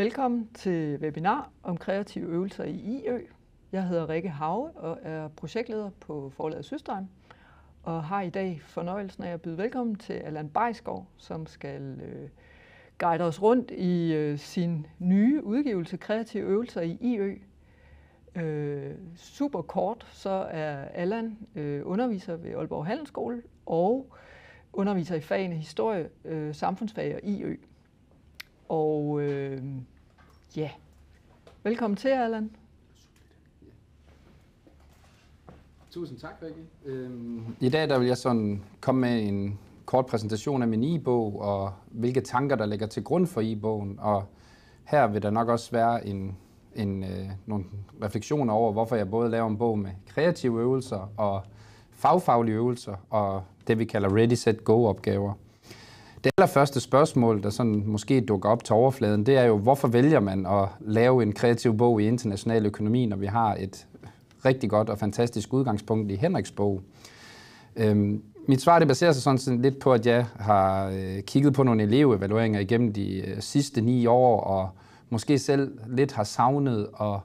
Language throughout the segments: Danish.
Velkommen til webinar om kreative øvelser i IØ. Jeg hedder Rikke Have og er projektleder på forlaget Systheim og har i dag fornøjelsen af at byde velkommen til Allan Bejsgaard, som skal øh, guide os rundt i øh, sin nye udgivelse Kreative øvelser i IØ. Øh, super kort, så er Allan øh, underviser ved Aalborg Handelsskole og underviser i fagene historie, øh, samfundsfag og IØ. Og øh, Ja. Yeah. Velkommen til, Allan. Tusind tak, Rikke. Øhm, I dag der vil jeg sådan komme med en kort præsentation af min e-bog, og hvilke tanker, der ligger til grund for e-bogen. Og her vil der nok også være en, en, øh, nogle refleksioner over, hvorfor jeg både laver en bog med kreative øvelser og fagfaglige øvelser, og det vi kalder Ready, Set, Go-opgaver. Det allerførste spørgsmål, der sådan måske dukker op til overfladen, det er jo, hvorfor vælger man at lave en kreativ bog i international økonomi, når vi har et rigtig godt og fantastisk udgangspunkt i Henriks bog? Øhm, mit svar det baserer sig sådan lidt på, at jeg har øh, kigget på nogle elevevalueringer igennem de øh, sidste ni år, og måske selv lidt har savnet at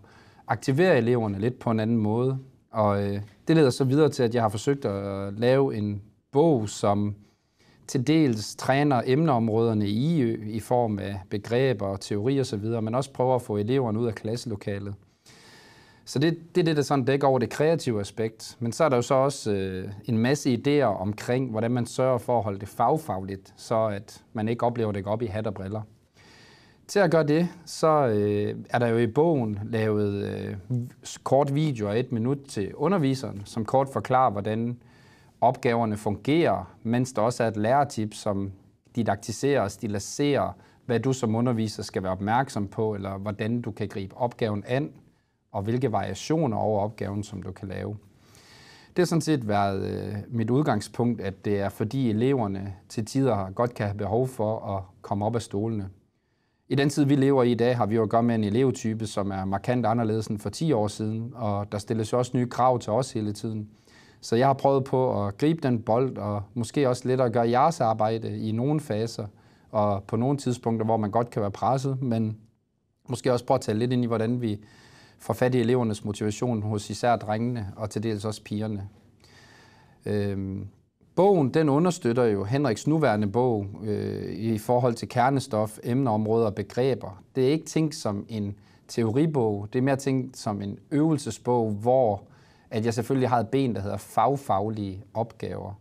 aktivere eleverne lidt på en anden måde. Og øh, det leder så videre til, at jeg har forsøgt at lave en bog, som til dels træner emneområderne i IØ i form af begreber og teori osv., men også prøver at få eleverne ud af klasselokalet. Så det, det er det, der sådan dækker over det kreative aspekt. Men så er der jo så også øh, en masse idéer omkring, hvordan man sørger for at holde det fagfagligt, så at man ikke oplever det op i hat og briller. Til at gøre det, så øh, er der jo i bogen lavet øh, kort videoer, et minut til underviseren, som kort forklarer, hvordan øh, opgaverne fungerer, mens der også er et lærertip, som didaktiserer og stilaserer, hvad du som underviser skal være opmærksom på, eller hvordan du kan gribe opgaven an, og hvilke variationer over opgaven, som du kan lave. Det har sådan set været øh, mit udgangspunkt, at det er fordi eleverne til tider godt kan have behov for at komme op af stolene. I den tid, vi lever i i dag, har vi jo at gøre med en elevtype, som er markant anderledes end for 10 år siden, og der stilles jo også nye krav til os hele tiden. Så jeg har prøvet på at gribe den bold, og måske også lidt at gøre jeres arbejde i nogle faser, og på nogle tidspunkter, hvor man godt kan være presset, men måske også prøve at tage lidt ind i, hvordan vi får fat i elevernes motivation hos især drengene, og til dels også pigerne. Øhm, bogen den understøtter jo Henriks nuværende bog øh, i forhold til kernestof, emneområder og begreber. Det er ikke tænkt som en teoribog, det er mere tænkt som en øvelsesbog, hvor at jeg selvfølgelig har et ben, der hedder fagfaglige opgaver.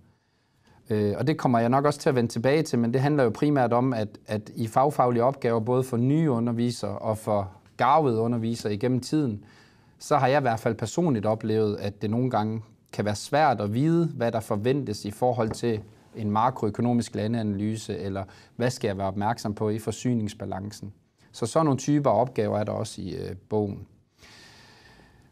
Øh, og det kommer jeg nok også til at vende tilbage til, men det handler jo primært om, at, at i fagfaglige opgaver, både for nye undervisere og for garvede undervisere igennem tiden, så har jeg i hvert fald personligt oplevet, at det nogle gange kan være svært at vide, hvad der forventes i forhold til en makroøkonomisk landeanalyse, eller hvad skal jeg være opmærksom på i forsyningsbalancen. Så sådan nogle typer opgaver er der også i øh, bogen.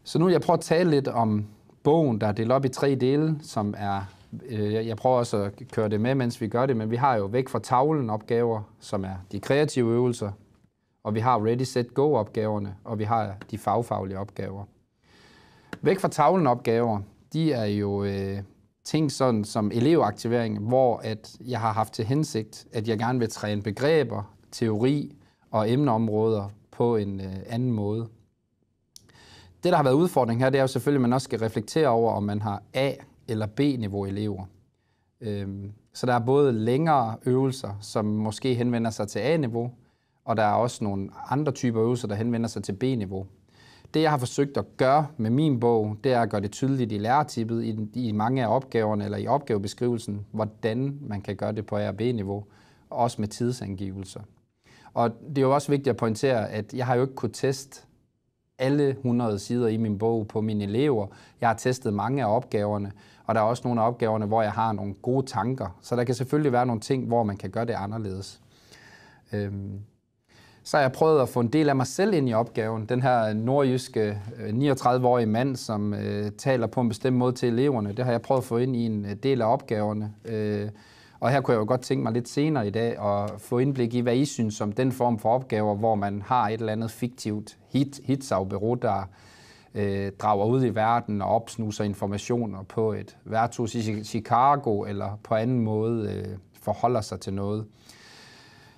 Så nu vil jeg prøve at tale lidt om bogen, der er delt op i tre dele, som er, øh, jeg prøver også at køre det med, mens vi gør det, men vi har jo væk fra tavlen opgaver, som er de kreative øvelser, og vi har Ready, Set, Go opgaverne, og vi har de fagfaglige opgaver. Væk fra tavlen opgaver, de er jo øh, ting sådan som elevaktivering, hvor at jeg har haft til hensigt, at jeg gerne vil træne begreber, teori og emneområder på en øh, anden måde. Det, der har været udfordring her, det er jo selvfølgelig, at man også skal reflektere over, om man har A- eller B-niveau elever. Øhm, så der er både længere øvelser, som måske henvender sig til A-niveau, og der er også nogle andre typer øvelser, der henvender sig til B-niveau. Det, jeg har forsøgt at gøre med min bog, det er at gøre det tydeligt i lærertippet, i, i mange af opgaverne eller i opgavebeskrivelsen, hvordan man kan gøre det på A- og B-niveau, også med tidsangivelser. Og det er jo også vigtigt at pointere, at jeg har jo ikke kunnet teste alle 100 sider i min bog på mine elever. Jeg har testet mange af opgaverne, og der er også nogle af opgaverne, hvor jeg har nogle gode tanker. Så der kan selvfølgelig være nogle ting, hvor man kan gøre det anderledes. Øhm. Så har jeg prøvet at få en del af mig selv ind i opgaven. Den her nordjyske 39-årige øh, mand, som øh, taler på en bestemt måde til eleverne, det har jeg prøvet at få ind i en øh, del af opgaverne. Øh, og her kunne jeg jo godt tænke mig lidt senere i dag at få indblik i, hvad I synes om den form for opgaver, hvor man har et eller andet fiktivt hit, hitsavbureau, der øh, drager ud i verden og opsnuser informationer på et værtshus i Chicago, eller på anden måde øh, forholder sig til noget.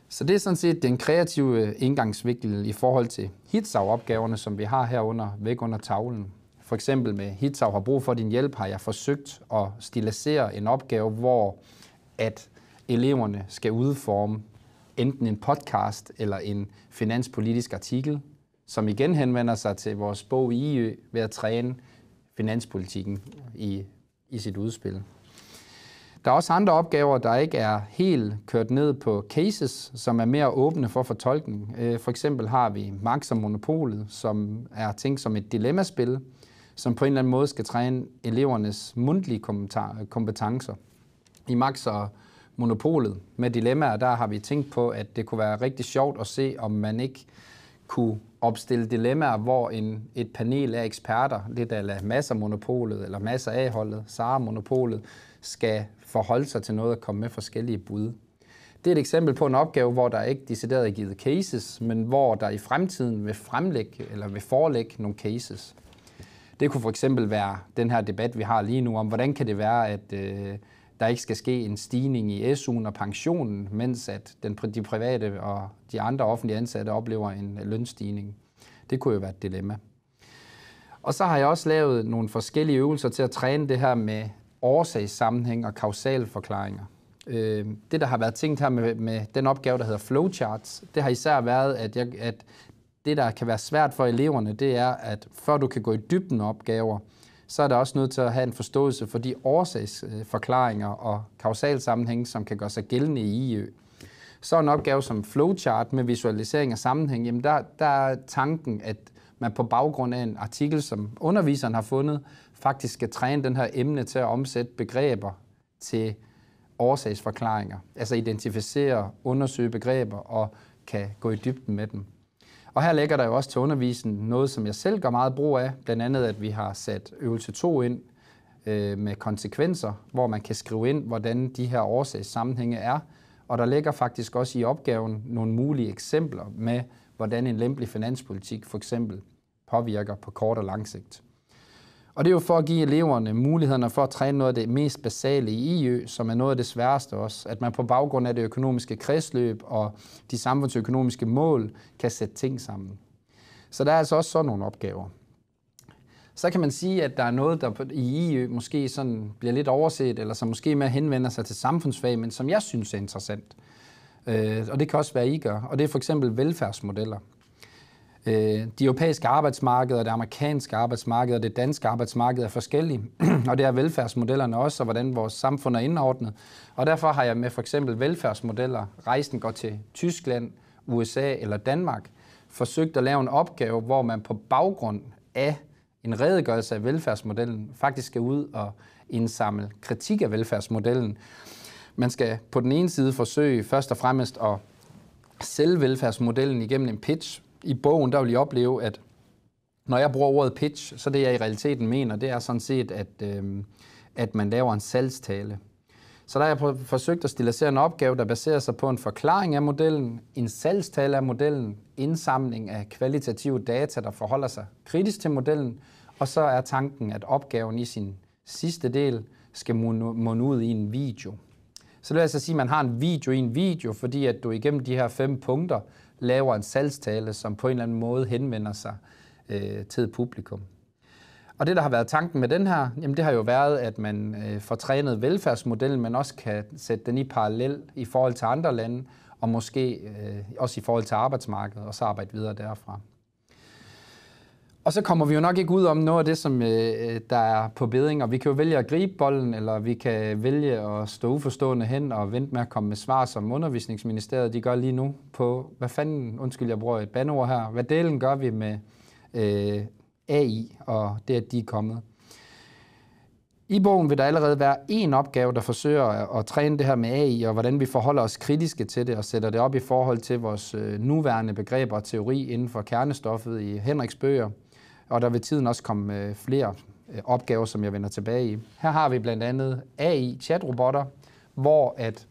Så det er sådan set den kreative øh, indgangsvinkel i forhold til Hitzau-opgaverne, som vi har herunder væk under tavlen. For eksempel med Hitzau har brug for din hjælp, har jeg forsøgt at stilisere en opgave, hvor at eleverne skal udforme enten en podcast eller en finanspolitisk artikel, som igen henvender sig til vores bog i IØ ved at træne finanspolitikken i, i sit udspil. Der er også andre opgaver, der ikke er helt kørt ned på cases, som er mere åbne for fortolkning. Øh, for eksempel har vi Max og Monopolet, som er tænkt som et dilemmaspil, som på en eller anden måde skal træne elevernes mundtlige kompetencer. I Max og Monopolet med dilemmaer, der har vi tænkt på, at det kunne være rigtig sjovt at se, om man ikke kunne opstille dilemmaer, hvor en, et panel af eksperter, lidt af masser monopolet eller masser af holdet, Sara monopolet, skal forholde sig til noget og komme med forskellige bud. Det er et eksempel på en opgave, hvor der ikke decideret er givet cases, men hvor der i fremtiden vil fremlægge eller vil forelægge nogle cases. Det kunne for eksempel være den her debat, vi har lige nu, om hvordan kan det være, at øh, der ikke skal ske en stigning i SU'en og pensionen, mens at den, de private og de andre offentlige ansatte oplever en lønstigning. Det kunne jo være et dilemma. Og så har jeg også lavet nogle forskellige øvelser til at træne det her med årsagssammenhæng og kausale forklaringer. Øh, det, der har været tænkt her med, med den opgave, der hedder flowcharts, det har især været, at, jeg, at det, der kan være svært for eleverne, det er, at før du kan gå i dybden opgaver, så er der også nødt til at have en forståelse for de årsagsforklaringer og kausalsammenhæng, som kan gøre sig gældende i IE. Så en opgave som flowchart med visualisering af sammenhæng, jamen der, der er tanken, at man på baggrund af en artikel, som underviseren har fundet, faktisk skal træne den her emne til at omsætte begreber til årsagsforklaringer. Altså identificere, undersøge begreber og kan gå i dybden med dem. Og her lægger der jo også til undervisen noget, som jeg selv gør meget brug af, blandt andet at vi har sat øvelse 2 ind øh, med konsekvenser, hvor man kan skrive ind, hvordan de her årsagssammenhænge er. Og der ligger faktisk også i opgaven nogle mulige eksempler med, hvordan en lempelig finanspolitik for eksempel påvirker på kort og lang sigt. Og det er jo for at give eleverne mulighederne for at træne noget af det mest basale i IØ, som er noget af det sværeste også. At man på baggrund af det økonomiske kredsløb og de samfundsøkonomiske mål kan sætte ting sammen. Så der er altså også sådan nogle opgaver. Så kan man sige, at der er noget, der i IØ måske sådan bliver lidt overset, eller som måske mere henvender sig til samfundsfag, men som jeg synes er interessant. Øh, og det kan også være, I gør. Og det er for eksempel velfærdsmodeller. Øh, de europæiske arbejdsmarkeder, det amerikanske arbejdsmarked og det danske arbejdsmarked er forskellige, og det er velfærdsmodellerne også, og hvordan vores samfund er indordnet. Og derfor har jeg med for eksempel velfærdsmodeller, rejsen går til Tyskland, USA eller Danmark, forsøgt at lave en opgave, hvor man på baggrund af en redegørelse af velfærdsmodellen faktisk skal ud og indsamle kritik af velfærdsmodellen. Man skal på den ene side forsøge først og fremmest at sælge velfærdsmodellen igennem en pitch, i bogen, der vil I opleve, at når jeg bruger ordet pitch, så det jeg i realiteten mener, det er sådan set, at, øh, at man laver en salgstale. Så der har jeg forsøgt at stilisere en opgave, der baserer sig på en forklaring af modellen, en salgstale af modellen, indsamling af kvalitative data, der forholder sig kritisk til modellen, og så er tanken, at opgaven i sin sidste del skal munde ud i en video. Så det vil altså sige, at man har en video i en video, fordi at du igennem de her fem punkter laver en salgstale, som på en eller anden måde henvender sig øh, til et publikum. Og det, der har været tanken med den her, jamen det har jo været, at man øh, får trænet velfærdsmodellen, men også kan sætte den i parallel i forhold til andre lande, og måske øh, også i forhold til arbejdsmarkedet, og så arbejde videre derfra. Og så kommer vi jo nok ikke ud om noget af det, som øh, øh, der er på beding, og vi kan jo vælge at gribe bolden, eller vi kan vælge at stå uforstående hen og vente med at komme med svar, som undervisningsministeriet de gør lige nu på, hvad fanden, undskyld, jeg bruger et bandord her, hvad delen gør vi med øh, AI og det, at de er kommet. I bogen vil der allerede være en opgave, der forsøger at, træne det her med AI, og hvordan vi forholder os kritiske til det, og sætter det op i forhold til vores øh, nuværende begreber og teori inden for kernestoffet i Henriks bøger – og der vil tiden også komme øh, flere øh, opgaver, som jeg vender tilbage i. Her har vi blandt andet AI-chatrobotter, hvor at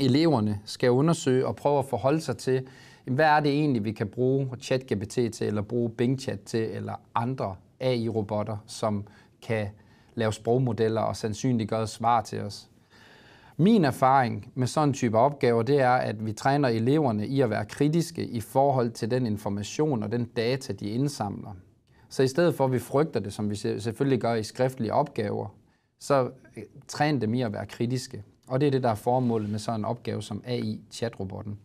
eleverne skal undersøge og prøve at forholde sig til, hvad er det egentlig, vi kan bruge ChatGPT til, eller bruge Bing Chat til, eller andre AI-robotter, som kan lave sprogmodeller og sandsynliggøre svar til os. Min erfaring med sådan en type opgaver, det er, at vi træner eleverne i at være kritiske i forhold til den information og den data, de indsamler. Så i stedet for, at vi frygter det, som vi selvfølgelig gør i skriftlige opgaver, så øh, træn dem i at være kritiske. Og det er det, der er formålet med sådan en opgave som AI, chatrobotten.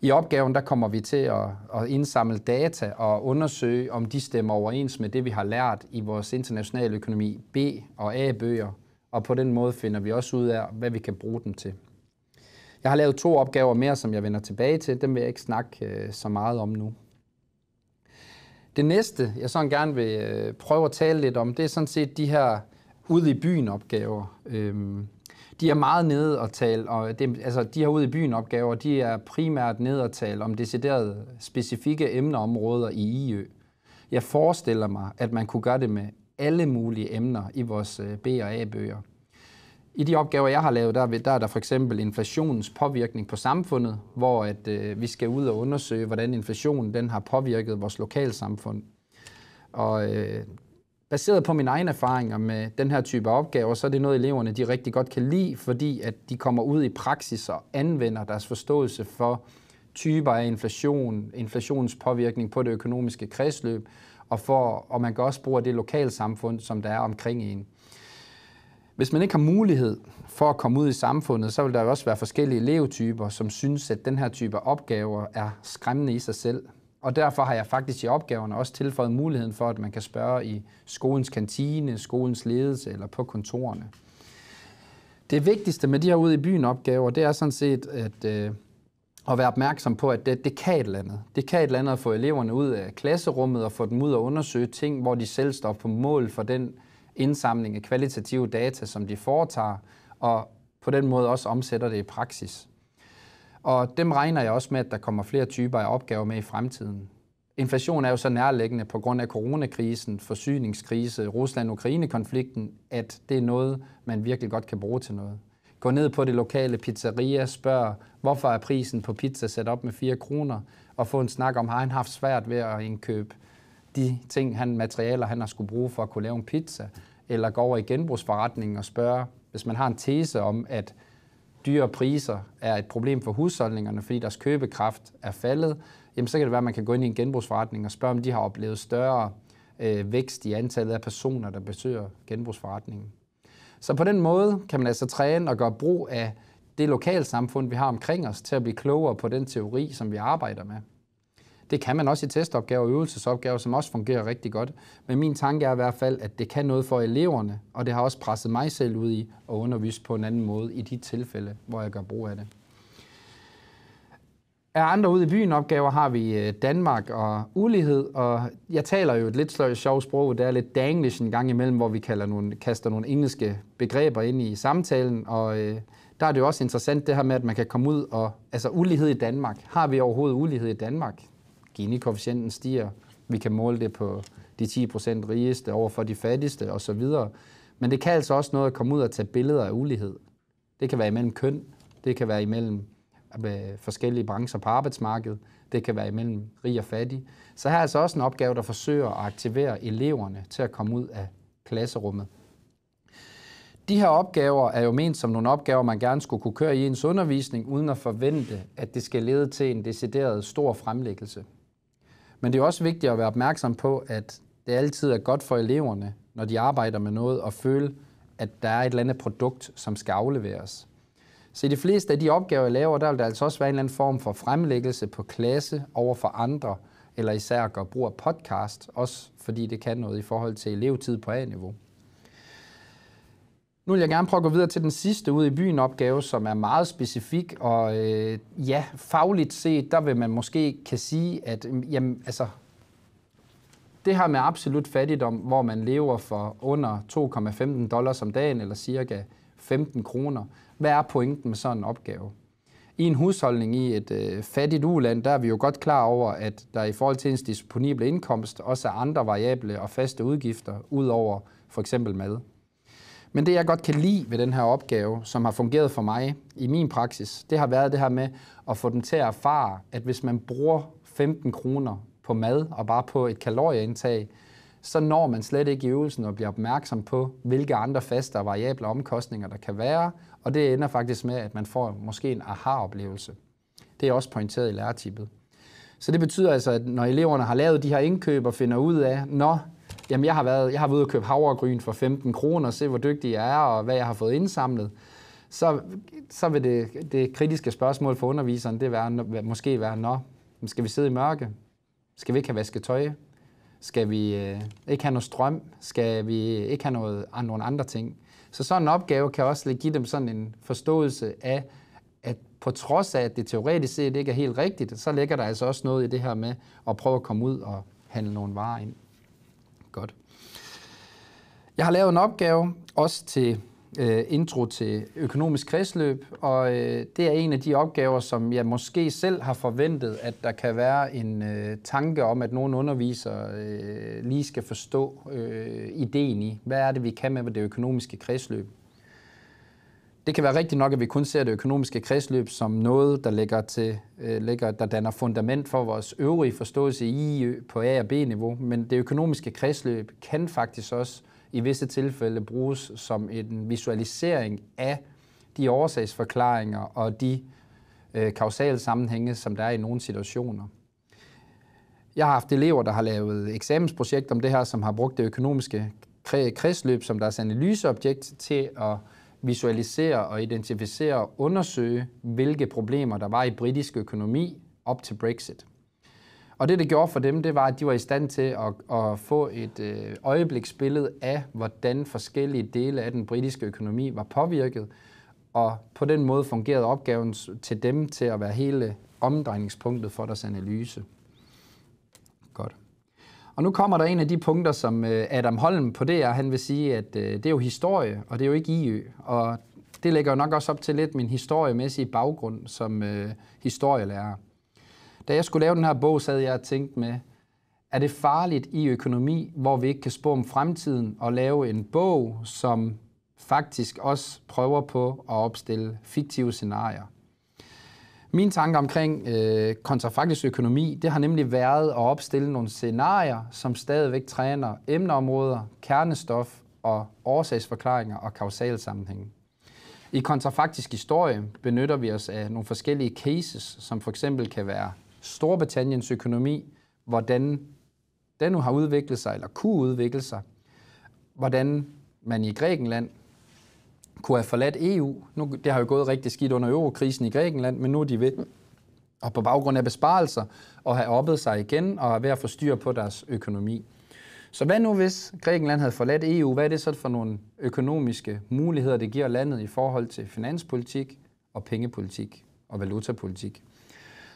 I opgaven der kommer vi til at, at indsamle data og undersøge, om de stemmer overens med det, vi har lært i vores internationale økonomi B- og A-bøger, og på den måde finder vi også ud af, hvad vi kan bruge dem til. Jeg har lavet to opgaver mere, som jeg vender tilbage til. Dem vil jeg ikke snakke øh, så meget om nu. Det næste, jeg sådan gerne vil øh, prøve at tale lidt om, det er sådan set de her ude i byen opgaver. Øhm, de er meget nede og tale, og det, altså de her ude i byen opgaver, de er primært nede at tale om deciderede specifikke emneområder i IØ. Jeg forestiller mig, at man kunne gøre det med alle mulige emner i vores øh, B- og A-bøger. I de opgaver, jeg har lavet, der, der er der for eksempel inflationens påvirkning på samfundet, hvor at, øh, vi skal ud og undersøge, hvordan inflationen den har påvirket vores lokalsamfund. Og øh, baseret på mine egne erfaringer med den her type opgaver, så er det noget, eleverne de rigtig godt kan lide, fordi at de kommer ud i praksis og anvender deres forståelse for typer af inflation, inflationens påvirkning på det økonomiske kredsløb, og, for, og man kan også bruge det lokalsamfund, som der er omkring en. Hvis man ikke har mulighed for at komme ud i samfundet, så vil der jo også være forskellige elevtyper, som synes, at den her type opgaver er skræmmende i sig selv. Og derfor har jeg faktisk i opgaverne også tilføjet muligheden for, at man kan spørge i skolens kantine, skolens ledelse eller på kontorerne. Det vigtigste med de her ude i byen opgaver, det er sådan set at, øh, at være opmærksom på, at det, det kan et eller andet. Det kan et eller andet at få eleverne ud af klasserummet og få dem ud og undersøge ting, hvor de selv står på mål for den indsamling af kvalitative data, som de foretager, og på den måde også omsætter det i praksis. Og dem regner jeg også med, at der kommer flere typer af opgaver med i fremtiden. Inflation er jo så nærliggende på grund af coronakrisen, forsyningskrise, Rusland-Ukraine-konflikten, at det er noget, man virkelig godt kan bruge til noget. Gå ned på det lokale pizzeria, spørg, hvorfor er prisen på pizza sat op med 4 kroner, og få en snak om, har han haft svært ved at indkøbe de ting, han, materialer, han har skulle bruge for at kunne lave en pizza, eller gå over i genbrugsforretningen og spørge, hvis man har en tese om, at dyre priser er et problem for husholdningerne, fordi deres købekraft er faldet, jamen så kan det være, at man kan gå ind i en genbrugsforretning og spørge, om de har oplevet større øh, vækst i antallet af personer, der besøger genbrugsforretningen. Så på den måde kan man altså træne og gøre brug af det lokalsamfund, vi har omkring os, til at blive klogere på den teori, som vi arbejder med. Det kan man også i testopgaver og øvelsesopgaver, som også fungerer rigtig godt. Men min tanke er i hvert fald, at det kan noget for eleverne, og det har også presset mig selv ud i at undervise på en anden måde i de tilfælde, hvor jeg gør brug af det. Af andre ude i byen opgaver har vi øh, Danmark og ulighed, og jeg taler jo et lidt sjovt sprog, der er lidt danglish en gang imellem, hvor vi kalder nogle, kaster nogle engelske begreber ind i samtalen, og øh, der er det jo også interessant det her med, at man kan komme ud og, altså ulighed i Danmark. Har vi overhovedet ulighed i Danmark? Gini-koefficienten stiger, vi kan måle det på de 10 procent rigeste over for de fattigste osv. Men det kan altså også noget at komme ud og tage billeder af ulighed. Det kan være imellem køn, det kan være imellem forskellige brancher på arbejdsmarkedet, det kan være imellem rig og fattig. Så her er altså også en opgave, der forsøger at aktivere eleverne til at komme ud af klasserummet. De her opgaver er jo ment som nogle opgaver, man gerne skulle kunne køre i ens undervisning, uden at forvente, at det skal lede til en decideret stor fremlæggelse. Men det er også vigtigt at være opmærksom på, at det altid er godt for eleverne, når de arbejder med noget, at føle, at der er et eller andet produkt, som skal afleveres. Så i de fleste af de opgaver, jeg laver, der vil der altså også være en eller anden form for fremlæggelse på klasse over for andre, eller især at gøre brug af podcast, også fordi det kan noget i forhold til elevtid på A-niveau. Nu vil jeg gerne prøve at gå videre til den sidste ud i byen opgave, som er meget specifik, og øh, ja, fagligt set, der vil man måske kan sige, at mm, jamen, altså, det her med absolut fattigdom, hvor man lever for under 2,15 dollars om dagen, eller cirka 15 kroner, hvad er pointen med sådan en opgave? I en husholdning i et øh, fattigt uland, der er vi jo godt klar over, at der i forhold til ens disponible indkomst også er andre variable og faste udgifter, ud over for eksempel mad. Men det, jeg godt kan lide ved den her opgave, som har fungeret for mig i min praksis, det har været det her med at få dem til at erfare, at hvis man bruger 15 kroner på mad og bare på et kalorieindtag, så når man slet ikke i øvelsen og bliver opmærksom på, hvilke andre faste og variable omkostninger der kan være, og det ender faktisk med, at man får måske en aha-oplevelse. Det er også pointeret i læretippet. Så det betyder altså, at når eleverne har lavet de her indkøb og finder ud af, når jamen jeg har været, jeg har været ude og købe havregryn for 15 kroner, og se hvor dygtig jeg er, og hvad jeg har fået indsamlet, så, så vil det, det kritiske spørgsmål for underviseren, det være, måske være, nå, skal vi sidde i mørke? Skal vi ikke have vasket tøj? Skal vi øh, ikke have noget strøm? Skal vi ikke have noget, ah, nogle andre ting? Så sådan en opgave kan også give dem sådan en forståelse af, at på trods af, at det teoretisk set ikke er helt rigtigt, så ligger der altså også noget i det her med at prøve at komme ud og handle nogle varer ind godt. Jeg har lavet en opgave, også til øh, intro til økonomisk kredsløb, og øh, det er en af de opgaver, som jeg måske selv har forventet, at der kan være en øh, tanke om, at nogle undervisere øh, lige skal forstå øh, ideen i. Hvad er det, vi kan med det økonomiske kredsløb? Det kan være rigtigt nok, at vi kun ser det økonomiske kredsløb som noget, der, ligger til, øh, ligger, der danner fundament for vores øvrige forståelse i e, på A- og B-niveau, men det økonomiske kredsløb kan faktisk også i visse tilfælde bruges som en visualisering af de årsagsforklaringer og de øh, kausale sammenhænge, som der er i nogle situationer. Jeg har haft elever, der har lavet eksamensprojekt om det her, som har brugt det økonomiske kredsløb som deres analyseobjekt til at visualisere og identificere og undersøge, hvilke problemer der var i britisk økonomi op til Brexit. Og det, det gjorde for dem, det var, at de var i stand til at, at få et øh, øjebliksbillede af, hvordan forskellige dele af den britiske økonomi var påvirket, og på den måde fungerede opgaven til dem til at være hele omdrejningspunktet for deres analyse. Godt. Og nu kommer der en af de punkter, som øh, Adam Holm på DR, han vil sige, at øh, det er jo historie, og det er jo ikke IØ. Og det lægger jo nok også op til lidt min historiemæssige baggrund som øh, historielærer. Da jeg skulle lave den her bog, sad jeg og tænkte med, er det farligt i økonomi, hvor vi ikke kan spå om fremtiden, og lave en bog, som faktisk også prøver på at opstille fiktive scenarier? Min tanke omkring øh, kontrafaktisk økonomi, det har nemlig været at opstille nogle scenarier, som stadigvæk træner emneområder, kernestof og årsagsforklaringer og kausale sammenhænge. I kontrafaktisk historie benytter vi os af nogle forskellige cases, som for eksempel kan være Storbritanniens økonomi, hvordan den nu har udviklet sig eller kunne udvikle sig, hvordan man i Grækenland kunne have forladt EU. Nu, det har jo gået rigtig skidt under eurokrisen i Grækenland, men nu er de ved og på baggrund af besparelser og have oppet sig igen og er ved at få styr på deres økonomi. Så hvad nu hvis Grækenland havde forladt EU? Hvad er det så for nogle økonomiske muligheder, det giver landet i forhold til finanspolitik og pengepolitik og valutapolitik?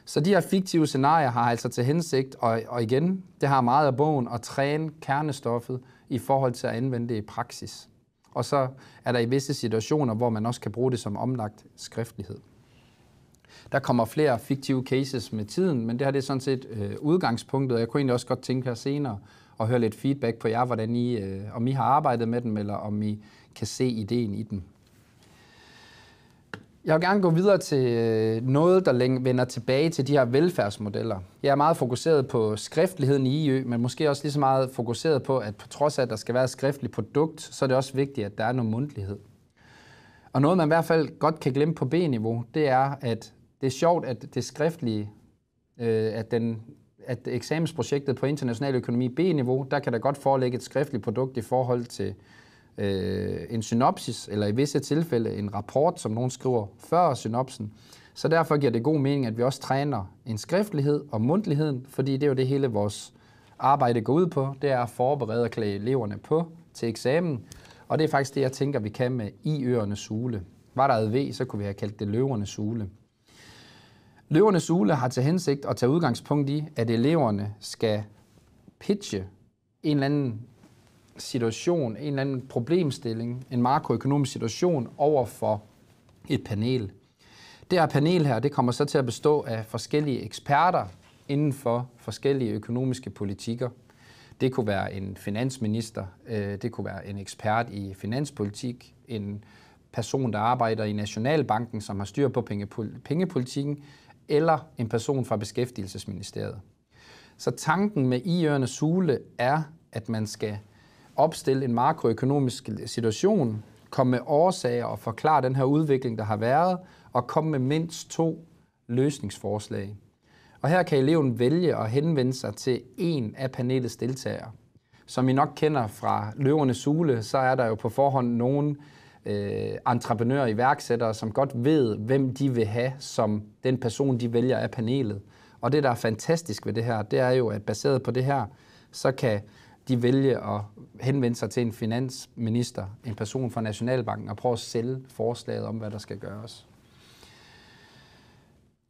Så de her fiktive scenarier har altså til hensigt, og, og igen, det har meget af bogen, at træne kernestoffet i forhold til at anvende det i praksis og så er der i visse situationer, hvor man også kan bruge det som omlagt skriftlighed. Der kommer flere fiktive cases med tiden, men det her det er sådan set øh, udgangspunktet, og jeg kunne egentlig også godt tænke her senere at høre lidt feedback på jer, hvordan I, øh, om I har arbejdet med dem, eller om I kan se ideen i den. Jeg vil gerne gå videre til øh, noget, der vender tilbage til de her velfærdsmodeller. Jeg er meget fokuseret på skriftligheden i IØ, men måske også lige så meget fokuseret på, at på trods af, at der skal være et skriftligt produkt, så er det også vigtigt, at der er noget mundtlighed. Og noget, man i hvert fald godt kan glemme på B-niveau, det er, at det er sjovt, at det skriftlige, øh, at, den, at eksamensprojektet på international økonomi B-niveau, der kan der godt forelægge et skriftligt produkt i forhold til øh, en synopsis, eller i visse tilfælde en rapport, som nogen skriver før synopsen. Så derfor giver det god mening, at vi også træner en skriftlighed og mundtligheden, fordi det er jo det hele vores arbejde går ud på, det er at forberede og klæde eleverne på til eksamen. Og det er faktisk det, jeg tænker, vi kan med i øernes sule. Var der et så kunne vi have kaldt det løverne sule. Løverne sule har til hensigt at tage udgangspunkt i, at eleverne skal pitche en eller anden situation, en eller anden problemstilling, en makroøkonomisk situation over for et panel. Det her panel her, det kommer så til at bestå af forskellige eksperter inden for forskellige økonomiske politikker. Det kunne være en finansminister, øh, det kunne være en ekspert i finanspolitik, en person, der arbejder i Nationalbanken, som har styr på pengepolitikken, eller en person fra Beskæftigelsesministeriet. Så tanken med i Sule er, at man skal opstille en makroøkonomisk situation, komme med årsager og forklare den her udvikling, der har været, og komme med mindst to løsningsforslag. Og her kan eleven vælge at henvende sig til en af panelets deltagere. Som I nok kender fra Løvernes Sule, så er der jo på forhånd nogle øh, entreprenører og iværksættere, som godt ved, hvem de vil have som den person, de vælger af panelet. Og det, der er fantastisk ved det her, det er jo, at baseret på det her, så kan de vælge at henvende sig til en finansminister, en person fra Nationalbanken, og prøve at sælge forslaget om, hvad der skal gøres.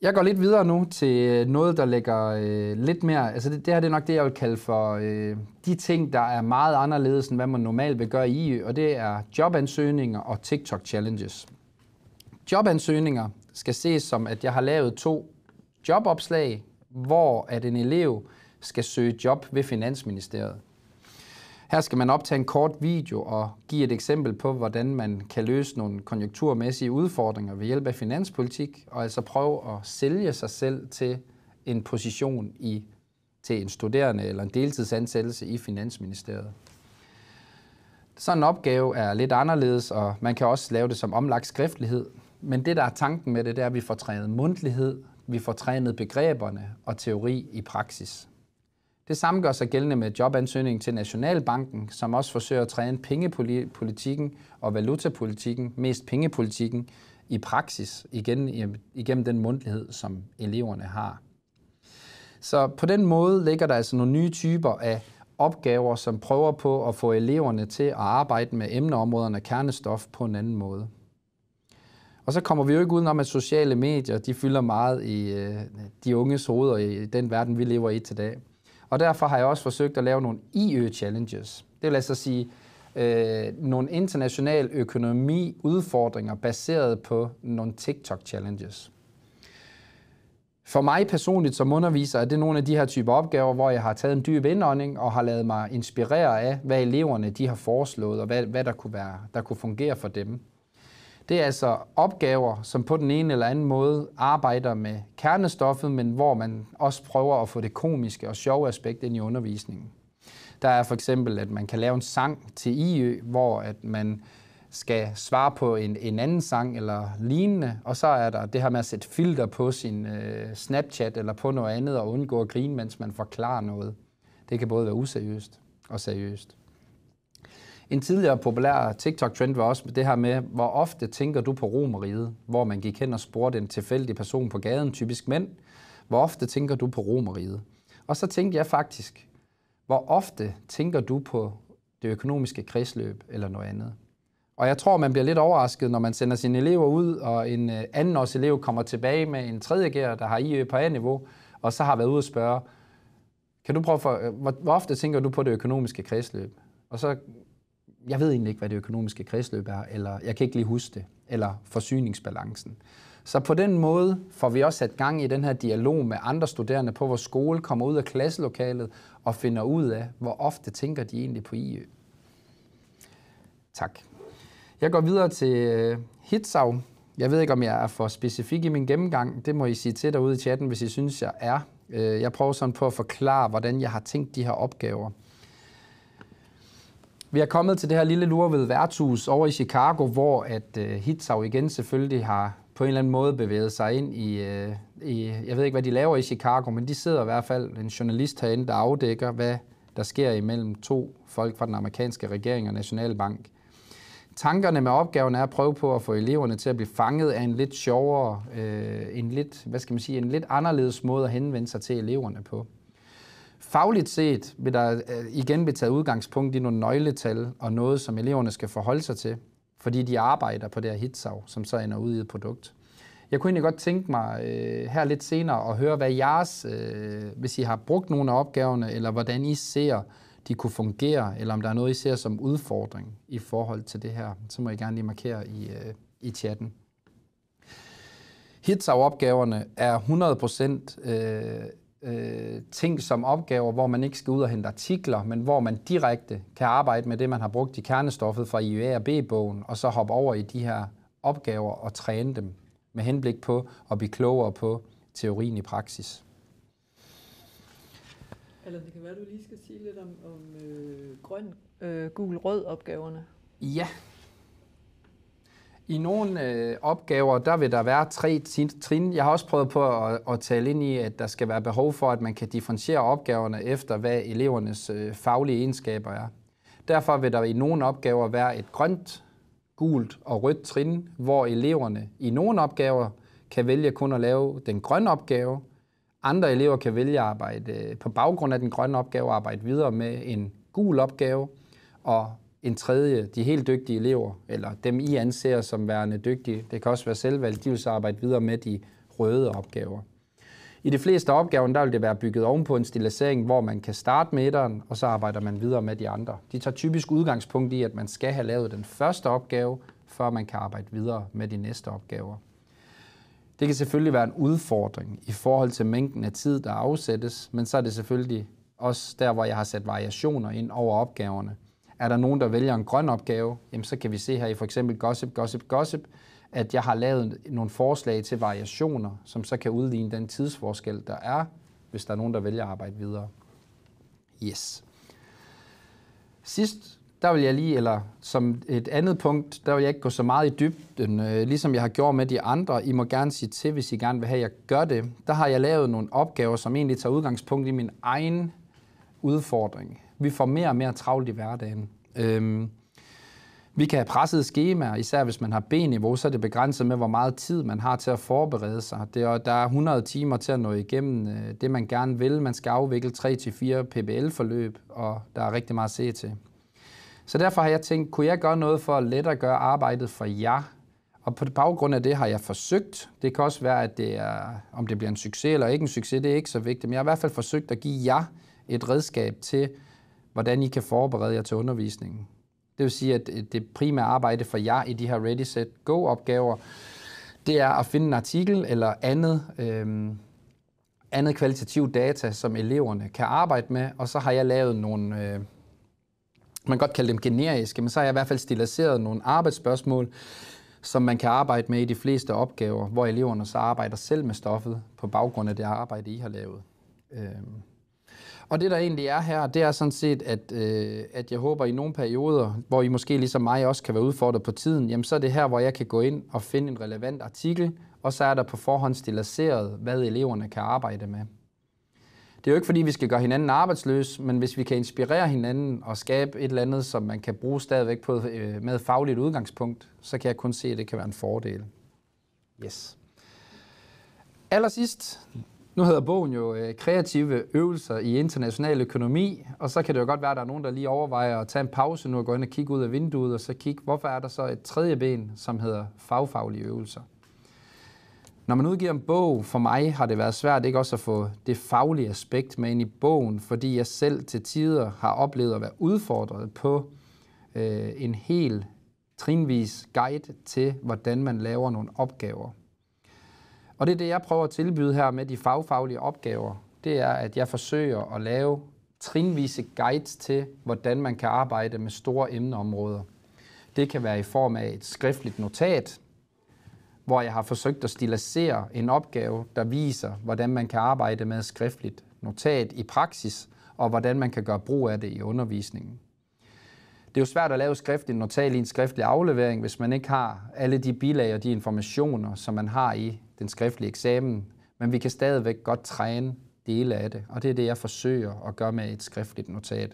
Jeg går lidt videre nu til øh, noget, der ligger øh, lidt mere... Altså det, det her det er nok det, jeg vil kalde for øh, de ting, der er meget anderledes, end hvad man normalt vil gøre i EU, og det er jobansøgninger og TikTok-challenges. Jobansøgninger skal ses som, at jeg har lavet to jobopslag, hvor at en elev skal søge job ved Finansministeriet. Her skal man optage en kort video og give et eksempel på, hvordan man kan løse nogle konjunkturmæssige udfordringer ved hjælp af finanspolitik, og altså prøve at sælge sig selv til en position i, til en studerende eller en deltidsansættelse i Finansministeriet. Sådan en opgave er lidt anderledes, og man kan også lave det som omlagt skriftlighed. Men det, der er tanken med det, det er, at vi får trænet mundtlighed, vi får trænet begreberne og teori i praksis. Det samme gør sig gældende med jobansøgningen til Nationalbanken, som også forsøger at træne pengepolitikken og valutapolitikken, mest pengepolitikken, i praksis igen, igennem den mundlighed, som eleverne har. Så på den måde ligger der altså nogle nye typer af opgaver, som prøver på at få eleverne til at arbejde med emneområderne og kernestof på en anden måde. Og så kommer vi jo ikke udenom, at sociale medier de fylder meget i øh, de unges hoveder i den verden, vi lever i til dag. Og derfor har jeg også forsøgt at lave nogle IØ-challenges. Det vil altså sige øh, nogle international økonomi udfordringer baseret på nogle TikTok-challenges. For mig personligt som underviser er det nogle af de her typer opgaver, hvor jeg har taget en dyb indånding og har lavet mig inspirere af, hvad eleverne de har foreslået og hvad, hvad der, kunne være, der kunne fungere for dem. Det er altså opgaver, som på den ene eller anden måde arbejder med kernestoffet, men hvor man også prøver at få det komiske og sjove aspekt ind i undervisningen. Der er for eksempel, at man kan lave en sang til IØ, hvor at man skal svare på en, en anden sang eller lignende, og så er der det her med at sætte filter på sin øh, Snapchat eller på noget andet og undgå at grine, mens man forklarer noget. Det kan både være useriøst og seriøst. En tidligere populær TikTok-trend var også det her med, hvor ofte tænker du på romeriet, hvor man gik hen og spurgte en tilfældig person på gaden, typisk mænd, hvor ofte tænker du på romeriet? Og så tænkte jeg faktisk, hvor ofte tænker du på det økonomiske kredsløb eller noget andet? Og jeg tror, man bliver lidt overrasket, når man sender sine elever ud, og en øh, anden års elev kommer tilbage med en tredje gær, der har IE på A-niveau, og så har været ude og spørge, kan du prøve for, øh, hvor, hvor ofte tænker du på det økonomiske kredsløb? Og så jeg ved egentlig ikke, hvad det økonomiske kredsløb er, eller jeg kan ikke lige huske det, eller forsyningsbalancen. Så på den måde får vi også sat gang i den her dialog med andre studerende på vores skole, kommer ud af klasselokalet og finder ud af, hvor ofte tænker de egentlig på IØ. Tak. Jeg går videre til øh, Hitsav. Jeg ved ikke, om jeg er for specifik i min gennemgang. Det må I sige til derude i chatten, hvis I synes, jeg er. Øh, jeg prøver sådan på at forklare, hvordan jeg har tænkt de her opgaver. Vi er kommet til det her lille lurvede værtshus over i Chicago, hvor at øh, Hitzau igen selvfølgelig har på en eller anden måde bevæget sig ind i, øh, i, jeg ved ikke, hvad de laver i Chicago, men de sidder i hvert fald en journalist herinde, der afdækker, hvad der sker imellem to folk fra den amerikanske regering og Nationalbank. Tankerne med opgaven er at prøve på at få eleverne til at blive fanget af en lidt sjovere, øh, en lidt, hvad skal man sige, en lidt anderledes måde at henvende sig til eleverne på. Fagligt set vil der øh, igen blive taget udgangspunkt i nogle nøgletal og noget, som eleverne skal forholde sig til, fordi de arbejder på det her hitsav, som så ender ud i et produkt. Jeg kunne egentlig godt tænke mig øh, her lidt senere at høre, hvad jeres, øh, hvis I har brugt nogle af opgaverne, eller hvordan I ser, de kunne fungere, eller om der er noget, I ser som udfordring i forhold til det her, så må I gerne lige markere i, øh, i chatten. hitsav opgaverne er 100% øh, øh, ting som opgaver, hvor man ikke skal ud og hente artikler, men hvor man direkte kan arbejde med det, man har brugt i kernestoffet fra IUA og B-bogen, og så hoppe over i de her opgaver og træne dem med henblik på at blive klogere på teorien i praksis. Eller det kan være, du lige skal sige lidt om, om øh, grøn, øh, gul, rød opgaverne. Ja, i nogle øh, opgaver, der vil der være tre trin. Jeg har også prøvet på at, at tale ind i, at der skal være behov for, at man kan differentiere opgaverne efter, hvad elevernes øh, faglige egenskaber er. Derfor vil der i nogle opgaver være et grønt, gult og rødt trin, hvor eleverne i nogle opgaver kan vælge kun at lave den grønne opgave. Andre elever kan vælge at arbejde øh, på baggrund af den grønne opgave og arbejde videre med en gul opgave. Og en tredje, de helt dygtige elever, eller dem I anser som værende dygtige, det kan også være selvvalgt, de vil så arbejde videre med de røde opgaver. I de fleste opgaver, der vil det være bygget ovenpå en stilisering, hvor man kan starte med etteren, og så arbejder man videre med de andre. De tager typisk udgangspunkt i, at man skal have lavet den første opgave, før man kan arbejde videre med de næste opgaver. Det kan selvfølgelig være en udfordring i forhold til mængden af tid, der afsættes, men så er det selvfølgelig også der, hvor jeg har sat variationer ind over opgaverne – er der nogen, der vælger en grøn opgave, jamen så kan vi se her i for eksempel Gossip, Gossip, Gossip, at jeg har lavet nogle forslag til variationer, som så kan udligne den tidsforskel, der er, hvis der er nogen, der vælger at arbejde videre. Yes. Sidst, der vil jeg lige, eller som et andet punkt, der vil jeg ikke gå så meget i dybden, øh, ligesom jeg har gjort med de andre. I må gerne sige til, hvis I gerne vil have, at jeg gør det. Der har jeg lavet nogle opgaver, som egentlig tager udgangspunkt i min egen udfordring. Vi får mere og mere travlt i hverdagen. Øhm, vi kan have pressede skemaer, især hvis man har B-niveau, så er det begrænset med, hvor meget tid man har til at forberede sig. Det er, der er 100 timer til at nå igennem øh, det, man gerne vil. Man skal afvikle 3-4 PBL-forløb, og der er rigtig meget at se til. Så derfor har jeg tænkt, kunne jeg gøre noget for at lette at gøre arbejdet for jer? Og på baggrund af det har jeg forsøgt. Det kan også være, at det er, om det bliver en succes eller ikke en succes, det er ikke så vigtigt. Men jeg har i hvert fald forsøgt at give jer et redskab til hvordan I kan forberede jer til undervisningen. Det vil sige, at det primære arbejde for jer i de her Ready, Set, Go-opgaver, det er at finde en artikel eller andet, øhm, andet kvalitativ data, som eleverne kan arbejde med, og så har jeg lavet nogle, øh, man kan godt kalde dem generiske, men så har jeg i hvert fald stiliseret nogle arbejdsspørgsmål, som man kan arbejde med i de fleste opgaver, hvor eleverne så arbejder selv med stoffet på baggrund af det arbejde, I har lavet. Øh. Og det der egentlig er her, det er sådan set, at, øh, at jeg håber at i nogle perioder, hvor I måske ligesom mig også kan være udfordret på tiden, jamen så er det her, hvor jeg kan gå ind og finde en relevant artikel, og så er der på forhånd stiliseret, hvad eleverne kan arbejde med. Det er jo ikke fordi, vi skal gøre hinanden arbejdsløs, men hvis vi kan inspirere hinanden og skabe et eller andet, som man kan bruge stadigvæk på, øh, med fagligt udgangspunkt, så kan jeg kun se, at det kan være en fordel. Yes. Allersidst, nu hedder bogen jo øh, Kreative øvelser i international økonomi, og så kan det jo godt være, at der er nogen, der lige overvejer at tage en pause nu og gå ind og kigge ud af vinduet, og så kigge, hvorfor er der så et tredje ben, som hedder fagfaglige øvelser. Når man udgiver en bog, for mig har det været svært ikke også at få det faglige aspekt med ind i bogen, fordi jeg selv til tider har oplevet at være udfordret på øh, en hel trinvis guide til, hvordan man laver nogle opgaver. Og det er det, jeg prøver at tilbyde her med de fagfaglige opgaver. Det er, at jeg forsøger at lave trinvise guides til, hvordan man kan arbejde med store emneområder. Det kan være i form af et skriftligt notat, hvor jeg har forsøgt at stilisere en opgave, der viser, hvordan man kan arbejde med et skriftligt notat i praksis, og hvordan man kan gøre brug af det i undervisningen. Det er jo svært at lave skriftligt notat i en skriftlig aflevering, hvis man ikke har alle de bilag og de informationer, som man har i den skriftlige eksamen, men vi kan stadigvæk godt træne dele af det, og det er det, jeg forsøger at gøre med et skriftligt notat.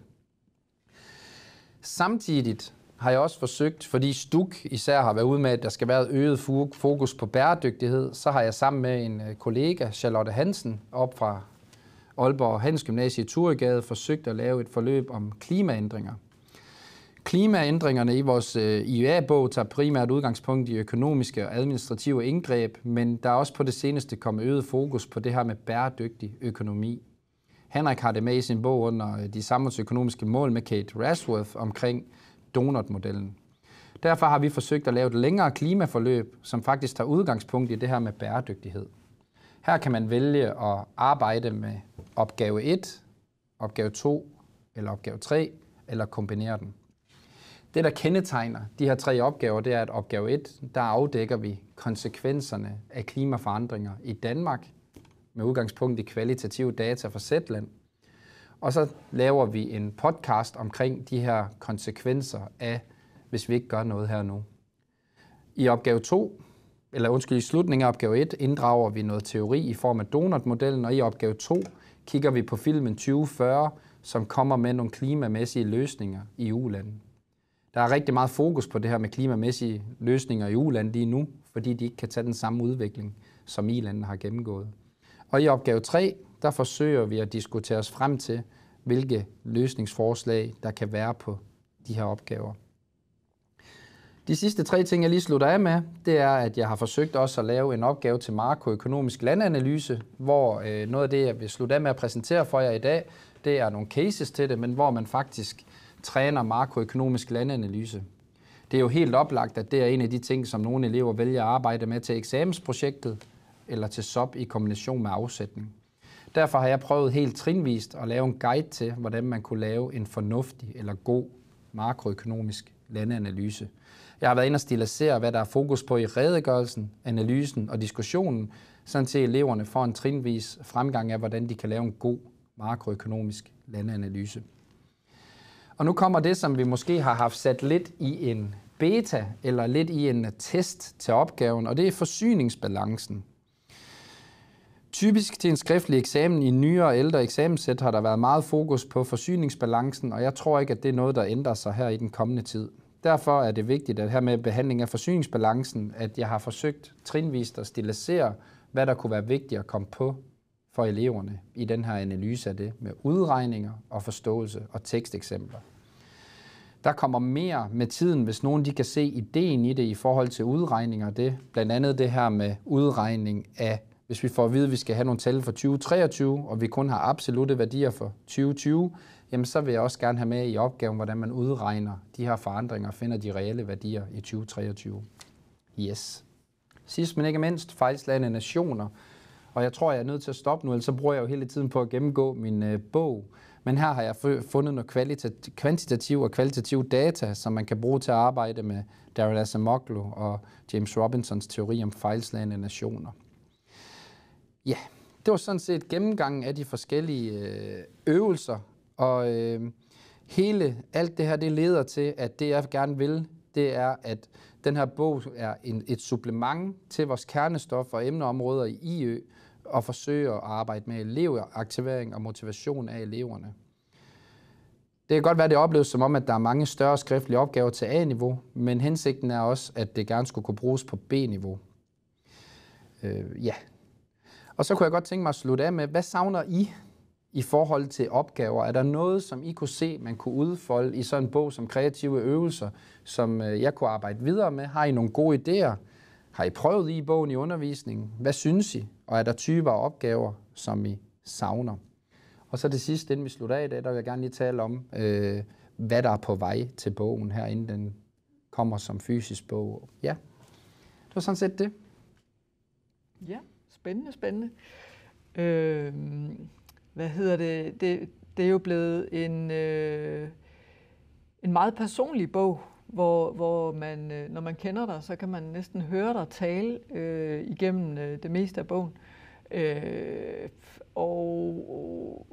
Samtidig har jeg også forsøgt, fordi STUK især har været ude med, at der skal være øget fokus på bæredygtighed, så har jeg sammen med en øh, kollega, Charlotte Hansen, op fra Aalborg Hans Gymnasie i Turegade, forsøgt at lave et forløb om klimaændringer. Klimaændringerne i vores øh, IUA-bog tager primært udgangspunkt i økonomiske og administrative indgreb, men der er også på det seneste kommet øget fokus på det her med bæredygtig økonomi. Henrik har det med i sin bog under øh, de samfundsøkonomiske mål med Kate Rasworth omkring donutmodellen. Derfor har vi forsøgt at lave et længere klimaforløb, som faktisk tager udgangspunkt i det her med bæredygtighed. Her kan man vælge at arbejde med opgave 1, opgave 2 eller opgave 3, eller kombinere dem. Det, der kendetegner de her tre opgaver, det er, at opgave 1, der afdækker vi konsekvenserne af klimaforandringer i Danmark med udgangspunkt i kvalitative data fra Zetland. Og så laver vi en podcast omkring de her konsekvenser af, hvis vi ikke gør noget her nu. I opgave 2, eller undskyld, i slutningen af opgave 1, inddrager vi noget teori i form af Donut-modellen, og i opgave 2 kigger vi på filmen 2040, som kommer med nogle klimamæssige løsninger i ulandet. Der er rigtig meget fokus på det her med klimamæssige løsninger i u lige nu, fordi de ikke kan tage den samme udvikling, som i-landene har gennemgået. Og i opgave 3, der forsøger vi at diskutere os frem til, hvilke løsningsforslag, der kan være på de her opgaver. De sidste tre ting, jeg lige slutter af med, det er, at jeg har forsøgt også at lave en opgave til makroøkonomisk landanalyse, hvor øh, noget af det, jeg vil slutte af med at præsentere for jer i dag, det er nogle cases til det, men hvor man faktisk træner makroøkonomisk landanalyse. Det er jo helt oplagt, at det er en af de ting, som nogle elever vælger at arbejde med til eksamensprojektet eller til SOP i kombination med afsætning. Derfor har jeg prøvet helt trinvist at lave en guide til, hvordan man kunne lave en fornuftig eller god makroøkonomisk landeanalyse. Jeg har været inde og stilisere, hvad der er fokus på i redegørelsen, analysen og diskussionen, sådan til eleverne får en trinvis fremgang af, hvordan de kan lave en god makroøkonomisk landeanalyse. Og nu kommer det, som vi måske har haft sat lidt i en beta, eller lidt i en test til opgaven, og det er forsyningsbalancen. Typisk til en skriftlig eksamen i nyere og ældre eksamenssæt har der været meget fokus på forsyningsbalancen, og jeg tror ikke, at det er noget, der ændrer sig her i den kommende tid. Derfor er det vigtigt, at her med behandling af forsyningsbalancen, at jeg har forsøgt trinvist at stilisere, hvad der kunne være vigtigt at komme på for eleverne i den her analyse af det med udregninger og forståelse og teksteksempler. Der kommer mere med tiden, hvis nogen de kan se ideen i det i forhold til udregninger det. Blandt andet det her med udregning af, hvis vi får at vide, at vi skal have nogle tal for 2023, og vi kun har absolute værdier for 2020, jamen så vil jeg også gerne have med i opgaven, hvordan man udregner de her forandringer og finder de reelle værdier i 2023. Yes. Sidst men ikke mindst, fejlslagende nationer og jeg tror, jeg er nødt til at stoppe nu, ellers så bruger jeg jo hele tiden på at gennemgå min øh, bog. Men her har jeg fundet noget kvantitativ og kvalitativ data, som man kan bruge til at arbejde med Daryl Asamoglu og James Robinsons teori om fejlslagende nationer. Ja, det var sådan set gennemgangen af de forskellige øh, øvelser, og øh, hele alt det her, det leder til, at det jeg gerne vil, det er, at den her bog er en, et supplement til vores kernestof og emneområder i IØ, og forsøge at arbejde med elevaktivering og motivation af eleverne. Det kan godt være, det opleves som om, at der er mange større skriftlige opgaver til A-niveau, men hensigten er også, at det gerne skulle kunne bruges på B-niveau. Øh, ja. Og så kunne jeg godt tænke mig at slutte af med, hvad savner I i forhold til opgaver? Er der noget, som I kunne se, man kunne udfolde i sådan en bog som kreative øvelser, som øh, jeg kunne arbejde videre med? Har I nogle gode idéer? Har I prøvet i bogen i undervisningen? Hvad synes I? Og er der typer af opgaver, som I savner? Og så det sidste, inden vi slutter af i dag, der vil jeg gerne lige tale om, øh, hvad der er på vej til bogen her, inden den kommer som fysisk bog. Ja, det var sådan set det. Ja, spændende, spændende. Øh, hvad hedder det? det? Det er jo blevet en, øh, en meget personlig bog, hvor, hvor man, øh, når man kender dig, så kan man næsten høre dig tale øh, igennem øh, det meste af bogen. Øh, og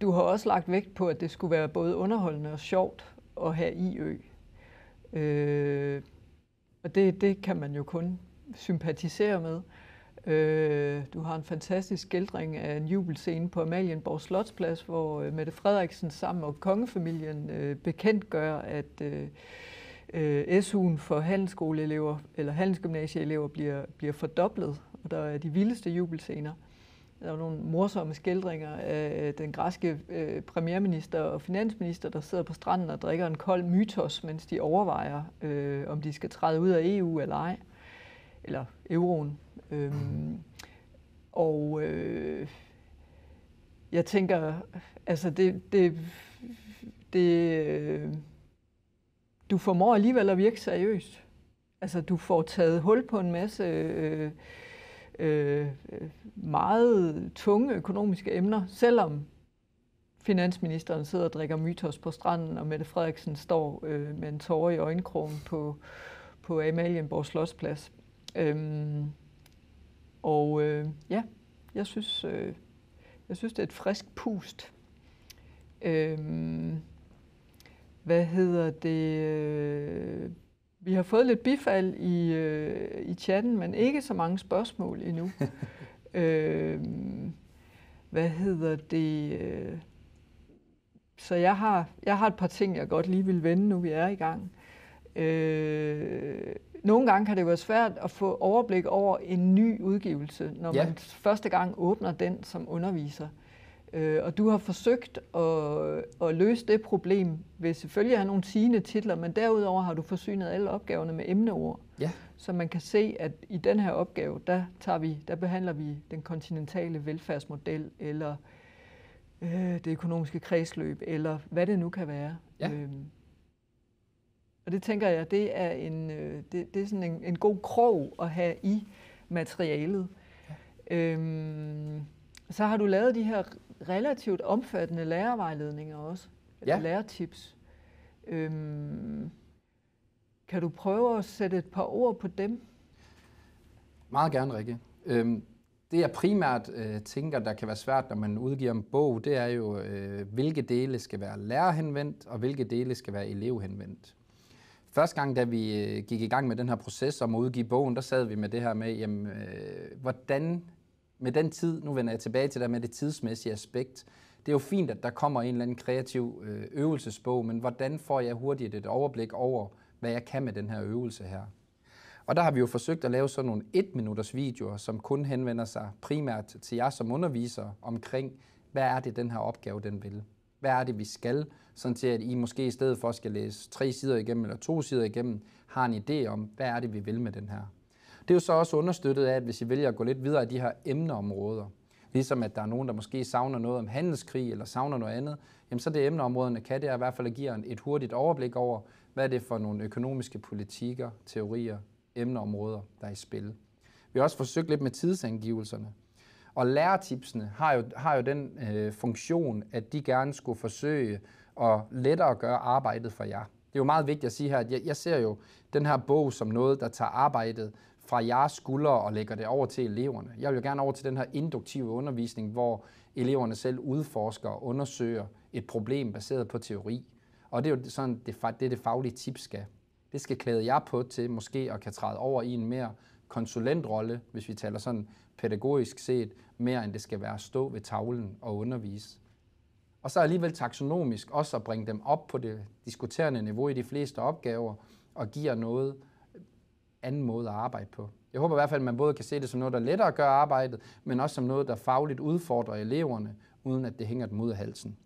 du har også lagt vægt på, at det skulle være både underholdende og sjovt at have i ø. Øh, og det, det kan man jo kun sympatisere med. Øh, du har en fantastisk skildring af en jubelscene på Amalienborg Slotsplads, hvor øh, Mette Frederiksen sammen med kongefamilien øh, bekendtgør, at øh, øh, SU'en for handelsskoleelever eller handelsgymnasieelever bliver, bliver fordoblet, og der er de vildeste jubelscener. Der er nogle morsomme skildringer af øh, den græske øh, premierminister og finansminister, der sidder på stranden og drikker en kold mytos, mens de overvejer, øh, om de skal træde ud af EU eller ej, eller euroen. Øhm, og øh, jeg tænker, altså det, det, det, øh, du formår alligevel at virke seriøst. Altså, du får taget hul på en masse øh, øh, meget tunge økonomiske emner, selvom finansministeren sidder og drikker mytos på stranden, og Mette Frederiksen står øh, med en tårer i øjenkrogen på, på Amalienborg Slottsplads. Øhm, og øh, ja, jeg synes, øh, jeg synes, det er et frisk pust. Øhm, hvad hedder det? Øh, vi har fået lidt bifald i, øh, i chatten, men ikke så mange spørgsmål endnu. øh, hvad hedder det? Øh, så jeg har, jeg har et par ting, jeg godt lige vil vende, nu vi er i gang. Øh, nogle gange kan det være svært at få overblik over en ny udgivelse, når ja. man første gang åbner den som underviser. Øh, og du har forsøgt at, at løse det problem ved selvfølgelig at have nogle sigende titler, men derudover har du forsynet alle opgaverne med emneord. Ja. Så man kan se, at i den her opgave, der, tager vi, der behandler vi den kontinentale velfærdsmodel, eller øh, det økonomiske kredsløb, eller hvad det nu kan være. Ja. Øhm, og det tænker jeg, det er, en, øh, det, det er sådan en, en god krog at have i materialet. Ja. Øhm, og så har du lavet de her relativt omfattende lærervejledninger også. Altså ja. Lærertips. Øhm, kan du prøve at sætte et par ord på dem? Meget gerne, Rikke. Øhm, det jeg primært øh, tænker, der kan være svært, når man udgiver en bog, det er jo, øh, hvilke dele skal være lærerhenvendt, og hvilke dele skal være elevhenvendt. Første gang, da vi øh, gik i gang med den her proces om at udgive bogen, der sad vi med det her med, jamen, øh, hvordan med den tid, nu vender jeg tilbage til det med det tidsmæssige aspekt, det er jo fint, at der kommer en eller anden kreativ øh, øvelsesbog, men hvordan får jeg hurtigt et overblik over, hvad jeg kan med den her øvelse her? Og der har vi jo forsøgt at lave sådan nogle 1-minutters videoer, som kun henvender sig primært til jer som underviser omkring, hvad er det, den her opgave den vil? Hvad er det, vi skal? Sådan til, at I måske i stedet for skal læse tre sider igennem eller to sider igennem, har en idé om, hvad er det, vi vil med den her det er jo så også understøttet af, at hvis I vælger at gå lidt videre i de her emneområder, ligesom at der er nogen, der måske savner noget om handelskrig eller savner noget andet, jamen så det emneområderne kan, det er i hvert fald at give et hurtigt overblik over, hvad det er for nogle økonomiske politikker, teorier, emneområder, der er i spil. Vi har også forsøgt lidt med tidsangivelserne. Og lærertipsene har jo, har jo den øh, funktion, at de gerne skulle forsøge at lettere gøre arbejdet for jer. Det er jo meget vigtigt at sige her, at jeg, jeg ser jo den her bog som noget, der tager arbejdet fra jeres skuldre og lægger det over til eleverne. Jeg vil jo gerne over til den her induktive undervisning, hvor eleverne selv udforsker og undersøger et problem baseret på teori. Og det er jo sådan, det, det, det faglige tip skal. Det skal klæde jer på til måske at kan træde over i en mere konsulentrolle, hvis vi taler sådan pædagogisk set, mere end det skal være at stå ved tavlen og undervise. Og så alligevel taksonomisk også at bringe dem op på det diskuterende niveau i de fleste opgaver og give jer noget, anden måde at arbejde på. Jeg håber i hvert fald, at man både kan se det som noget, der er lettere at gøre arbejdet, men også som noget, der fagligt udfordrer eleverne, uden at det hænger dem ud af halsen.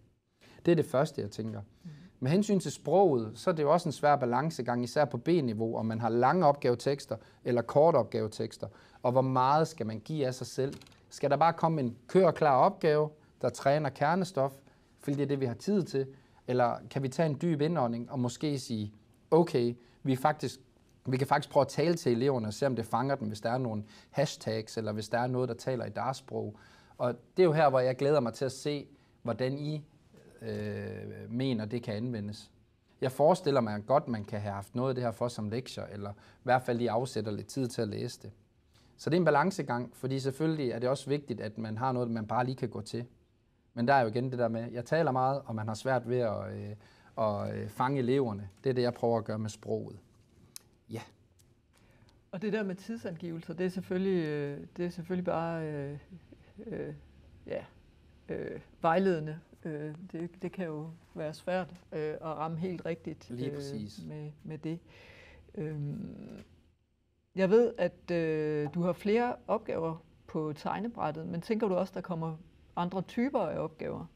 Det er det første, jeg tænker. Mm. Med hensyn til sproget, så er det jo også en svær balancegang, især på B-niveau, om man har lange opgavetekster eller korte opgavetekster, og hvor meget skal man give af sig selv. Skal der bare komme en kør klar opgave, der træner kernestof, fordi det er det, vi har tid til, eller kan vi tage en dyb indånding og måske sige, okay, vi er faktisk vi kan faktisk prøve at tale til eleverne og se, om det fanger dem, hvis der er nogle hashtags, eller hvis der er noget, der taler i deres sprog. Og det er jo her, hvor jeg glæder mig til at se, hvordan I øh, mener, det kan anvendes. Jeg forestiller mig at godt, man kan have haft noget af det her for som lektier, eller i hvert fald lige afsætter lidt tid til at læse det. Så det er en balancegang, fordi selvfølgelig er det også vigtigt, at man har noget, man bare lige kan gå til. Men der er jo igen det der med, jeg taler meget, og man har svært ved at, øh, at øh, fange eleverne. Det er det, jeg prøver at gøre med sproget. Og det der med tidsangivelser, det er selvfølgelig, øh, det er selvfølgelig bare øh, øh, ja, øh, vejledende. Øh, det, det kan jo være svært øh, at ramme helt rigtigt Lige øh, præcis. øh, med, med det. Øh, jeg ved, at øh, du har flere opgaver på tegnebrættet, men tænker du også, der kommer andre typer af opgaver?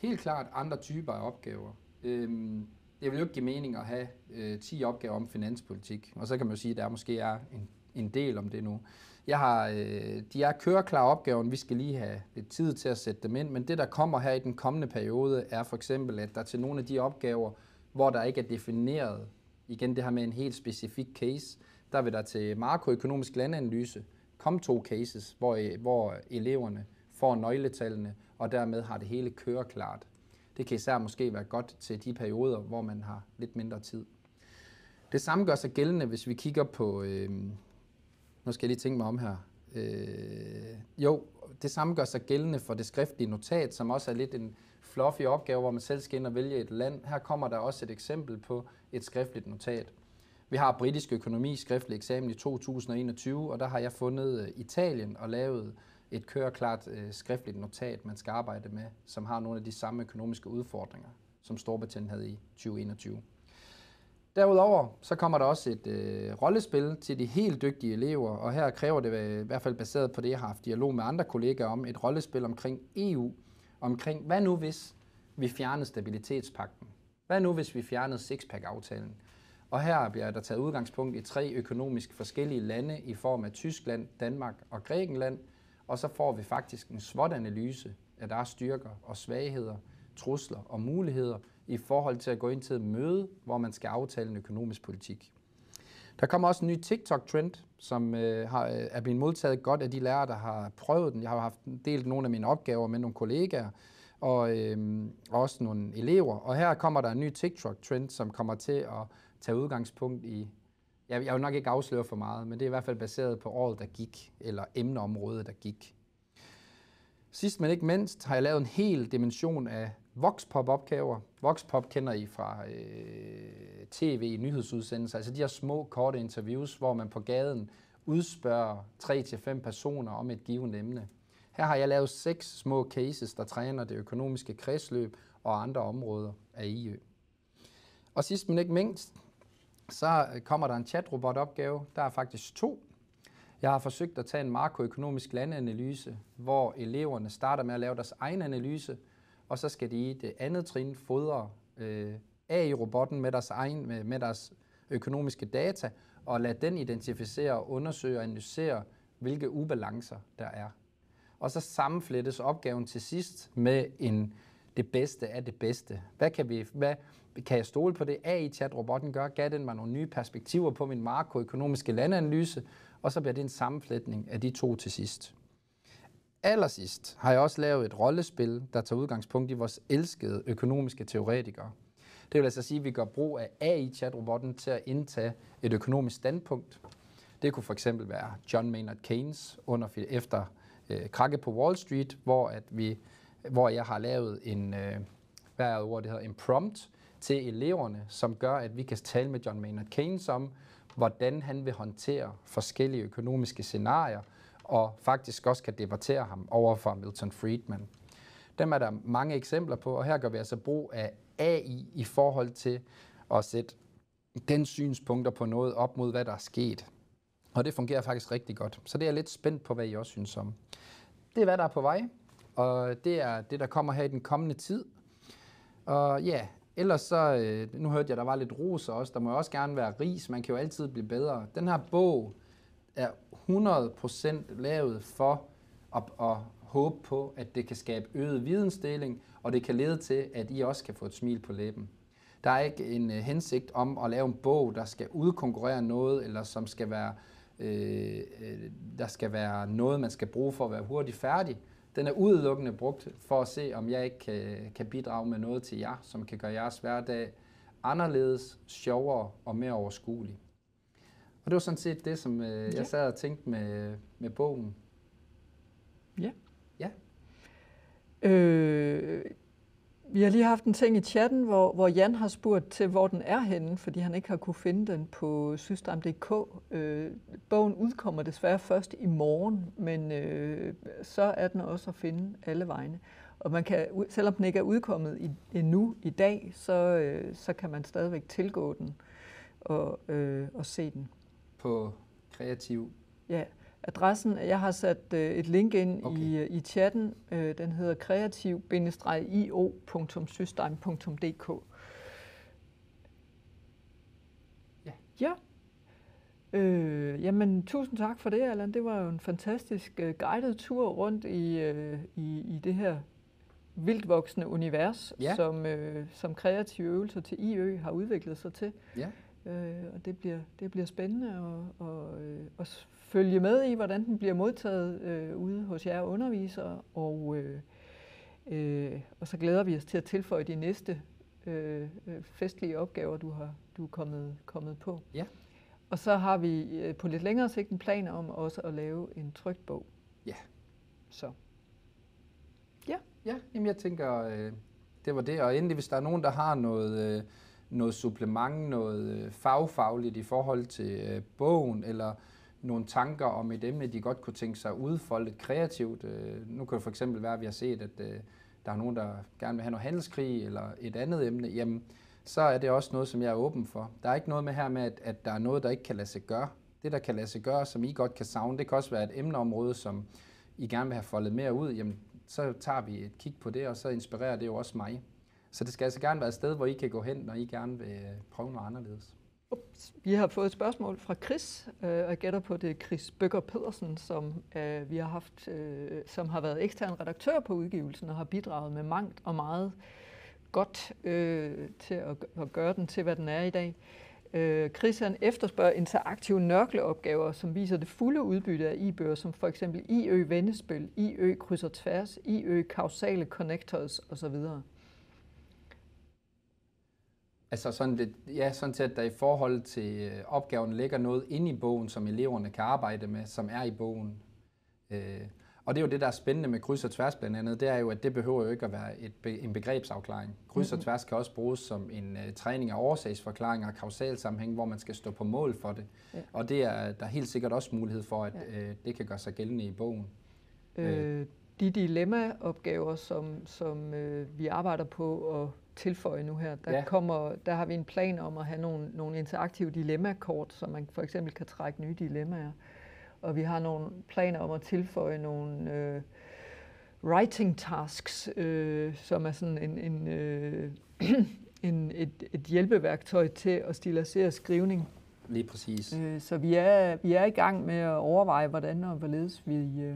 Helt klart andre typer af opgaver. Øh, det vil jo ikke give mening at have øh, 10 opgaver om finanspolitik, og så kan man jo sige, at der måske er en, en del om det nu. Jeg har, øh, de er køreklare opgaven, vi skal lige have lidt tid til at sætte dem ind, men det der kommer her i den kommende periode er for eksempel, at der til nogle af de opgaver, hvor der ikke er defineret, igen det her med en helt specifik case, der vil der til makroøkonomisk landanalyse komme to cases, hvor, hvor eleverne får nøgletallene, og dermed har det hele køreklart. Det kan især måske være godt til de perioder, hvor man har lidt mindre tid. Det samme gør sig gældende, hvis vi kigger på... Øh, nu skal jeg lige tænke mig om her. Øh, jo, det samme gør sig gældende for det skriftlige notat, som også er lidt en fluffy opgave, hvor man selv skal ind og vælge et land. Her kommer der også et eksempel på et skriftligt notat. Vi har britisk økonomi skriftlig eksamen i 2021, og der har jeg fundet øh, Italien og lavet et køreklart øh, skriftligt notat, man skal arbejde med, som har nogle af de samme økonomiske udfordringer, som Storbritannien havde i 2021. Derudover så kommer der også et øh, rollespil til de helt dygtige elever, og her kræver det øh, i hvert fald baseret på det, jeg har haft dialog med andre kollegaer om, et rollespil omkring EU, omkring hvad nu hvis vi fjernede stabilitetspakten? Hvad nu hvis vi fjernede sixpack-aftalen? Og her bliver der taget udgangspunkt i tre økonomisk forskellige lande i form af Tyskland, Danmark og Grækenland – og så får vi faktisk en SWOT-analyse af deres styrker og svagheder, trusler og muligheder i forhold til at gå ind til et møde, hvor man skal aftale en økonomisk politik. Der kommer også en ny TikTok-trend, som øh, har, øh, er blevet modtaget godt af de lærere, der har prøvet den. Jeg har haft delt nogle af mine opgaver med nogle kollegaer og øh, også nogle elever. Og her kommer der en ny TikTok-trend, som kommer til at tage udgangspunkt i jeg, jeg vil nok ikke afsløre for meget, men det er i hvert fald baseret på året, der gik, eller emneområdet, der gik. Sidst men ikke mindst har jeg lavet en hel dimension af voxpop-opgaver. Voxpop kender I fra øh, tv, nyhedsudsendelser, altså de her små, korte interviews, hvor man på gaden udspørger 3-5 personer om et givet emne. Her har jeg lavet seks små cases, der træner det økonomiske kredsløb og andre områder af EU. Og sidst men ikke mindst så øh, kommer der en chatrobotopgave. Der er faktisk to. Jeg har forsøgt at tage en makroøkonomisk landeanalyse, hvor eleverne starter med at lave deres egen analyse, og så skal de i det andet trin fodre øh, AI-robotten med deres, egen, med, med deres økonomiske data, og lade den identificere, undersøge og analysere, hvilke ubalancer der er. Og så sammenflettes opgaven til sidst med en det bedste af det bedste. Hvad kan vi, hvad, kan jeg stole på det? AI-chat-robotten gør, gav den mig nogle nye perspektiver på min makroøkonomiske landanalyse, og så bliver det en sammenflætning af de to til sidst. Allersidst har jeg også lavet et rollespil, der tager udgangspunkt i vores elskede økonomiske teoretikere. Det vil altså sige, at vi gør brug af AI-chatrobotten til at indtage et økonomisk standpunkt. Det kunne for eksempel være John Maynard Keynes under efter øh, krakke på Wall Street, hvor, at vi, hvor jeg har lavet en, øh, hvad er det hedder, en prompt, til eleverne, som gør, at vi kan tale med John Maynard Keynes om, hvordan han vil håndtere forskellige økonomiske scenarier, og faktisk også kan debattere ham over for Milton Friedman. Dem er der mange eksempler på, og her gør vi altså brug af AI i forhold til at sætte den synspunkter på noget op mod, hvad der er sket. Og det fungerer faktisk rigtig godt. Så det er lidt spændt på, hvad I også synes om. Det er, hvad der er på vej, og det er det, der kommer her i den kommende tid. Og ja, Ellers så, øh, nu hørte jeg, der var lidt ros også, der må også gerne være ris, man kan jo altid blive bedre. Den her bog er 100% lavet for at, at håbe på, at det kan skabe øget vidensdeling, og det kan lede til, at I også kan få et smil på læben. Der er ikke en øh, hensigt om at lave en bog, der skal udkonkurrere noget, eller som skal være, øh, øh der skal være noget, man skal bruge for at være hurtigt færdig. Den er udelukkende brugt for at se, om jeg ikke kan, kan bidrage med noget til jer, som kan gøre jeres hverdag anderledes, sjovere og mere overskuelig. Og det var sådan set det, som øh, ja. jeg sad og tænkte med, med bogen. Ja. Ja. Øh, vi har lige haft en ting i chatten, hvor, hvor Jan har spurgt til, hvor den er henne, fordi han ikke har kunne finde den på systram.dk. Øh, bogen udkommer desværre først i morgen, men øh, så er den også at finde alle vegne. Og man kan, selvom den ikke er udkommet i, endnu i dag, så, øh, så kan man stadigvæk tilgå den og, øh, og se den. På kreativ. Ja, Adressen, jeg har sat øh, et link ind okay. i, øh, i chatten, øh, den hedder kreativ-io.system.dk. Ja. ja. Øh, jamen, tusind tak for det, Allan. Det var jo en fantastisk øh, guided tur rundt i, øh, i, i det her voksende univers, ja. som, øh, som kreative øvelser til IØ har udviklet sig til. Ja. Øh, og det bliver, det bliver spændende at, at, øh, at følge med i, hvordan den bliver modtaget øh, ude hos jer undervisere. Og, øh, øh, og så glæder vi os til at tilføje de næste øh, øh festlige opgaver, du, har, du er kommet, kommet på. Ja. Og så har vi øh, på lidt længere sigt en plan om også at lave en trygt bog. Ja. Så. Ja. Ja, jamen jeg tænker, øh, det var det. Og endelig, hvis der er nogen, der har noget... Øh noget supplement, noget øh, fagfagligt i forhold til øh, bogen, eller nogle tanker om et emne, de godt kunne tænke sig udfoldet kreativt. Øh, nu kan det for eksempel være, at vi har set, at der er nogen, der gerne vil have noget handelskrig eller et andet emne, jamen, så er det også noget, som jeg er åben for. Der er ikke noget med her med, at, at der er noget, der ikke kan lade sig gøre. Det, der kan lade sig gøre, som I godt kan savne, det kan også være et emneområde, som I gerne vil have foldet mere ud. Jamen, så tager vi et kig på det, og så inspirerer det jo også mig. Så det skal altså gerne være et sted, hvor I kan gå hen, når I gerne vil prøve noget anderledes. Ups. Vi har fået et spørgsmål fra Chris, øh, og jeg gætter på det er Chris Bøger Pedersen, som øh, vi har haft, øh, som har været ekstern redaktør på udgivelsen og har bidraget med mangt og meget godt øh, til at, at gøre den til, hvad den er i dag. Øh, han efterspørger interaktive nørkleopgaver, som viser det fulde udbytte af e-bøger, som for eksempel IØ-vendespil, IØ-krydser tværs, IØ-kausale connectors osv. Altså sådan, det, ja, sådan til, at der i forhold til øh, opgaven ligger noget inde i bogen, som eleverne kan arbejde med, som er i bogen. Øh, og det er jo det, der er spændende med kryds og tværs blandt andet, det er jo, at det behøver jo ikke at være et, en begrebsafklaring. Kryds og mm-hmm. tværs kan også bruges som en uh, træning af årsagsforklaringer og kausalsammenhæng, hvor man skal stå på mål for det. Ja. Og det er der er helt sikkert også mulighed for, at ja. øh, det kan gøre sig gældende i bogen. Øh, de dilemmaopgaver, som, som øh, vi arbejder på at tilføje nu her. Der, ja. kommer, der har vi en plan om at have nogle, nogle interaktive dilemmakort, så man for eksempel kan trække nye dilemmaer. Og vi har nogle planer om at tilføje nogle øh, writing tasks, øh, som er sådan en, en, øh, en, et, et hjælpeværktøj til at stilisere skrivning. Lige præcis. Øh, så vi er, vi er i gang med at overveje, hvordan og hvorledes vi, øh,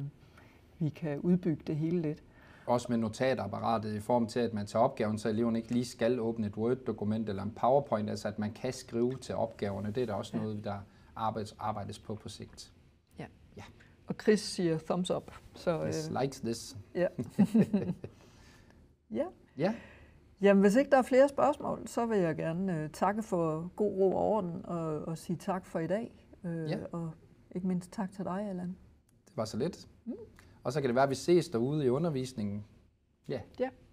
vi kan udbygge det hele lidt også med notatapparatet i form til, at man tager opgaven, så eleven ikke lige skal åbne et Word-dokument eller en PowerPoint, altså at man kan skrive til opgaverne. Det er da også ja. noget, der arbejdes, arbejdes på på sigt. Ja. ja. Og Chris siger thumbs up. Så, yes, øh, likes this. Ja. ja. ja. Jamen, hvis ikke der er flere spørgsmål, så vil jeg gerne øh, takke for god ro og orden og, og sige tak for i dag. Øh, ja. Og ikke mindst tak til dig, Allan. Det var så lidt. Mm. Og så kan det være, at vi ses derude i undervisningen. Ja. Yeah. ja.